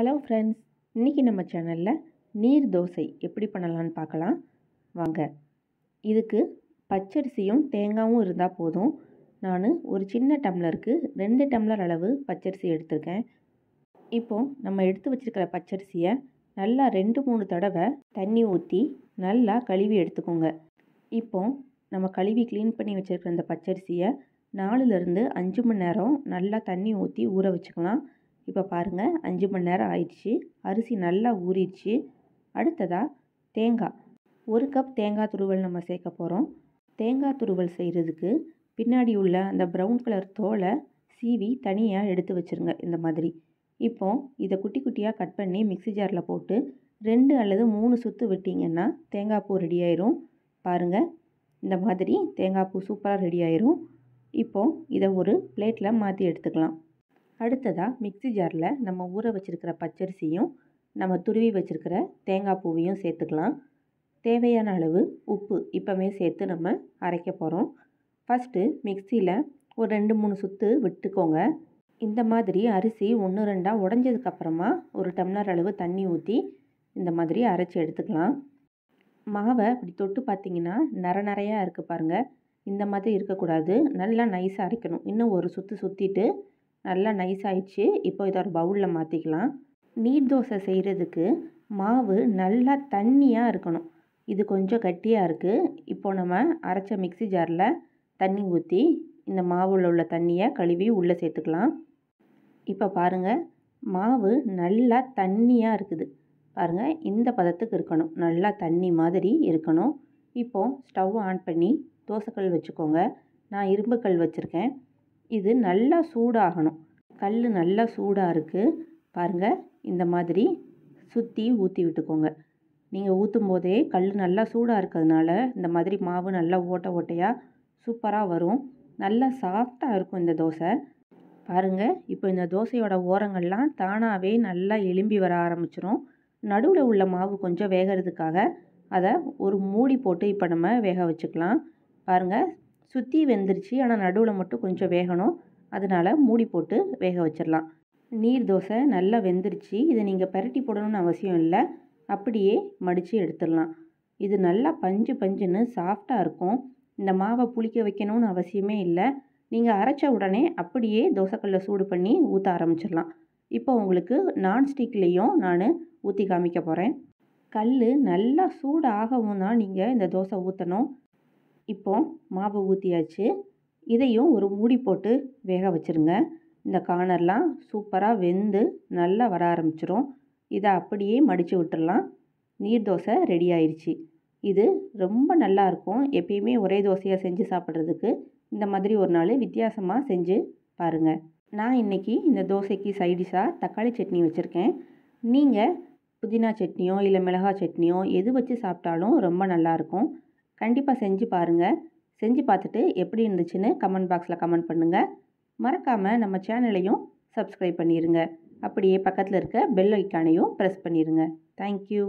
hello friends இன்றைக்கி நம்ம சேனலில் நீர் தோசை எப்படி பண்ணலான்னு பார்க்கலாம் வாங்க இதுக்கு பச்சரிசியும் தேங்காயும் இருந்தால் போதும் நான் ஒரு சின்ன டம்ளருக்கு ரெண்டு டம்ளர் அளவு பச்சரிசி எடுத்திருக்கேன் இப்போது நம்ம எடுத்து வச்சுருக்கிற பச்சரிசியை நல்லா ரெண்டு மூணு தடவை தண்ணி ஊற்றி நல்லா கழுவி எடுத்துக்கோங்க இப்போது நம்ம கழுவி க்ளீன் பண்ணி வச்சுருக்கிற அந்த பச்சரிசியை நாலுலேருந்து அஞ்சு மணி நேரம் நல்லா தண்ணி ஊற்றி ஊற வச்சுக்கலாம் இப்போ பாருங்கள் அஞ்சு மணி நேரம் ஆயிடுச்சு அரிசி நல்லா ஊறிடுச்சு அடுத்ததாக தேங்காய் ஒரு கப் தேங்காய் துருவல் நம்ம சேர்க்க போகிறோம் தேங்காய் துருவல் செய்கிறதுக்கு பின்னாடி உள்ள அந்த ப்ரௌன் கலர் தோலை சீவி தனியாக எடுத்து வச்சுருங்க இந்த மாதிரி இப்போ இதை குட்டி குட்டியாக கட் பண்ணி மிக்சி ஜாரில் போட்டு ரெண்டு அல்லது மூணு சுற்று விட்டிங்கன்னா தேங்காய் பூ ரெடி ஆயிரும் பாருங்கள் இந்த மாதிரி தேங்காய் பூ சூப்பராக ரெடி ஆயிரும் இப்போது இதை ஒரு பிளேட்டில் மாற்றி எடுத்துக்கலாம் அடுத்ததாக மிக்சி ஜாரில் நம்ம ஊற வச்சுருக்கிற பச்சரிசியும் நம்ம துருவி வச்சுருக்கிற தேங்காய் பூவையும் சேர்த்துக்கலாம் தேவையான அளவு உப்பு இப்போவே சேர்த்து நம்ம அரைக்க போகிறோம் ஃபஸ்ட்டு மிக்சியில் ஒரு ரெண்டு மூணு சுற்று விட்டுக்கோங்க இந்த மாதிரி அரிசி ஒன்று ரெண்டாக உடஞ்சதுக்கப்புறமா ஒரு டம்ளர் அளவு தண்ணி ஊற்றி இந்த மாதிரி அரைச்சி எடுத்துக்கலாம் மாவை இப்படி தொட்டு பார்த்திங்கன்னா நர நிறையா இருக்குது பாருங்கள் இந்த மாதிரி இருக்கக்கூடாது நல்லா நைஸாக அரைக்கணும் இன்னும் ஒரு சுற்று சுற்றிட்டு நல்லா நைஸ் ஆயிடுச்சு இப்போ இதை ஒரு பவுலில் மாற்றிக்கலாம் நீர் தோசை செய்கிறதுக்கு மாவு நல்லா தண்ணியாக இருக்கணும் இது கொஞ்சம் கட்டியாக இருக்குது இப்போ நம்ம அரைச்ச மிக்சி ஜாரில் தண்ணி ஊற்றி இந்த மாவில் உள்ள தண்ணியை கழுவி உள்ளே சேர்த்துக்கலாம் இப்போ பாருங்கள் மாவு நல்லா தண்ணியாக இருக்குது பாருங்கள் இந்த பதத்துக்கு இருக்கணும் நல்லா தண்ணி மாதிரி இருக்கணும் இப்போது ஸ்டவ் ஆன் பண்ணி தோசைக்கல் வச்சுக்கோங்க நான் இரும்புக்கல் வச்சுருக்கேன் இது நல்லா சூடாகணும் கல் நல்லா சூடாக இருக்குது பாருங்கள் இந்த மாதிரி சுற்றி ஊற்றி விட்டுக்கோங்க நீங்கள் ஊற்றும் போதே கல் நல்லா சூடாக இருக்கிறதுனால இந்த மாதிரி மாவு நல்லா ஓட்ட ஓட்டையாக சூப்பராக வரும் நல்லா சாஃப்டாக இருக்கும் இந்த தோசை பாருங்கள் இப்போ இந்த தோசையோட ஓரங்கள்லாம் தானாகவே நல்லா எலும்பி வர ஆரம்பிச்சிடும் நடுவில் உள்ள மாவு கொஞ்சம் வேகிறதுக்காக அதை ஒரு மூடி போட்டு இப்போ நம்ம வேக வச்சுக்கலாம் பாருங்கள் சுற்றி வெந்துருச்சு ஆனால் நடுவில் மட்டும் கொஞ்சம் வேகணும் அதனால் மூடி போட்டு வேக வச்சிடலாம் நீர் தோசை நல்லா வெந்துருச்சு இதை நீங்கள் பரட்டி போடணும்னு அவசியம் இல்லை அப்படியே மடித்து எடுத்துடலாம் இது நல்லா பஞ்சு பஞ்சுன்னு சாஃப்டாக இருக்கும் இந்த மாவை புளிக்க வைக்கணும்னு அவசியமே இல்லை நீங்கள் அரைச்ச உடனே அப்படியே தோசைக்கல்லை சூடு பண்ணி ஊற்ற ஆரம்பிச்சிடலாம் இப்போ உங்களுக்கு நான்ஸ்டிக்லேயும் நான் ஊற்றி காமிக்க போகிறேன் கல் நல்லா சூடு ஆகவும் தான் நீங்கள் இந்த தோசை ஊற்றணும் இப்போது மாவு ஊற்றியாச்சு இதையும் ஒரு மூடி போட்டு வேக வச்சுருங்க இந்த கார்னர்லாம் சூப்பராக வெந்து நல்லா வர ஆரம்பிச்சிரும் இதை அப்படியே மடித்து விட்டுடலாம் நீர் தோசை ரெடி ஆயிடுச்சு இது ரொம்ப நல்லாயிருக்கும் எப்பயுமே ஒரே தோசையாக செஞ்சு சாப்பிட்றதுக்கு இந்த மாதிரி ஒரு நாள் வித்தியாசமாக செஞ்சு பாருங்கள் நான் இன்றைக்கி இந்த தோசைக்கு சைடிஷாக தக்காளி சட்னி வச்சுருக்கேன் நீங்கள் புதினா சட்னியோ இல்லை மிளகா சட்னியோ எது வச்சு சாப்பிட்டாலும் ரொம்ப நல்லாயிருக்கும் கண்டிப்பாக செஞ்சு பாருங்கள் செஞ்சு பார்த்துட்டு எப்படி இருந்துச்சுன்னு கமெண்ட் பாக்ஸில் கமெண்ட் பண்ணுங்கள் மறக்காமல் நம்ம சேனலையும் சப்ஸ்கிரைப் பண்ணிடுங்க அப்படியே பக்கத்தில் இருக்க பெல் ஐக்கானையும் ப்ரெஸ் பண்ணிடுங்க தேங்க்யூ